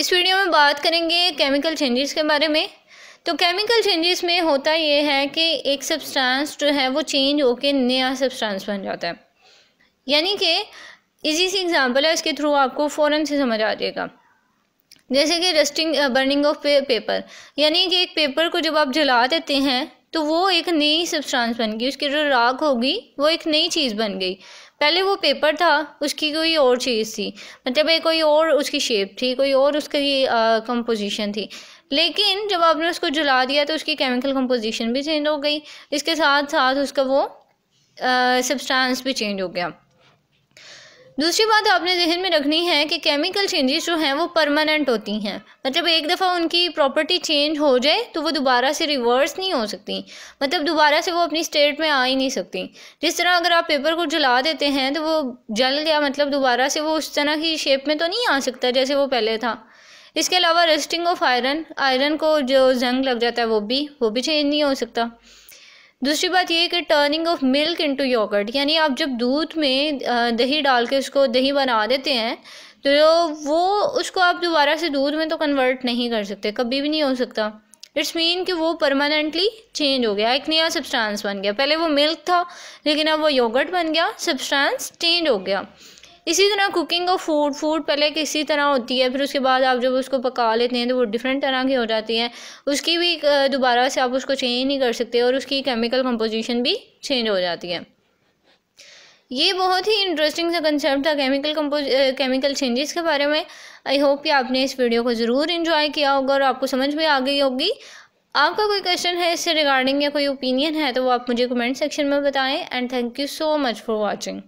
इस वीडियो में बात करेंगे केमिकल चेंजेस के बारे में तो केमिकल चेंजेस में होता ये है कि एक सब्सटेंस जो है वो चेंज होकर नया सब्सटेंस बन जाता है यानी कि इजी सी एग्जांपल है इसके थ्रू आपको फ़ौरन से समझ आ जाएगा जैसे कि रस्टिंग बर्निंग ऑफ पेपर यानी कि एक पेपर को जब आप जला देते हैं तो वो एक नई सब्सटेंस बन गई उसकी जो राख होगी वो एक नई चीज़ बन गई पहले वो पेपर था उसकी कोई और चीज़ थी मतलब एक कोई और उसकी शेप थी कोई और उसकी कंपोजिशन थी लेकिन जब आपने उसको जला दिया तो उसकी केमिकल कंपोजिशन भी चेंज हो गई इसके साथ साथ उसका वो सब्सटेंस भी चेंज हो गया दूसरी बात तो आपने जहन में रखनी है कि केमिकल चेंजेस जो हैं वो परमानेंट होती हैं मतलब एक दफ़ा उनकी प्रॉपर्टी चेंज हो जाए तो वो दोबारा से रिवर्स नहीं हो सकती मतलब दोबारा से वो अपनी स्टेट में आ ही नहीं सकती जिस तरह अगर आप पेपर को जला देते हैं तो वो जल गया मतलब दोबारा से वो उस तरह की शेप में तो नहीं आ सकता जैसे वो पहले था इसके अलावा रेस्टिंग ऑफ आयरन आयरन को जो जंग लग जाता है वो भी वो भी चेंज नहीं हो सकता दूसरी बात ये कि turning of milk into yogurt यानी आप जब दूध में दही डाल के उसको दही बना देते हैं तो वो उसको आप दोबारा से दूध में तो कन्वर्ट नहीं कर सकते कभी भी नहीं हो सकता इट्स मीन कि वो परमानेंटली चेंज हो गया एक नया सब्सटेंस बन गया पहले वो मिल्क था लेकिन अब वो योगर्ट बन गया सब्सटेंस चेंज हो गया इसी तरह कुकिंग ऑफ फूड फूड पहले किसी तरह होती है फिर उसके बाद आप जब उसको पका लेते हैं तो वो डिफरेंट तरह की हो जाती है उसकी भी दोबारा से आप उसको चेंज नहीं कर सकते और उसकी केमिकल कंपोजिशन भी चेंज हो जाती है ये बहुत ही इंटरेस्टिंग सा कंसेप्ट था केमिकल कंपोज केमिकल चेंजेस के बारे में आई होप कि आपने इस वीडियो को ज़रूर इन्जॉय किया होगा और आपको समझ में आ गई होगी आपका कोई क्वेश्चन है इससे रिगार्डिंग या कोई ओपिनियन है तो वो आप मुझे कमेंट सेक्शन में बताएं and thank you so much for watching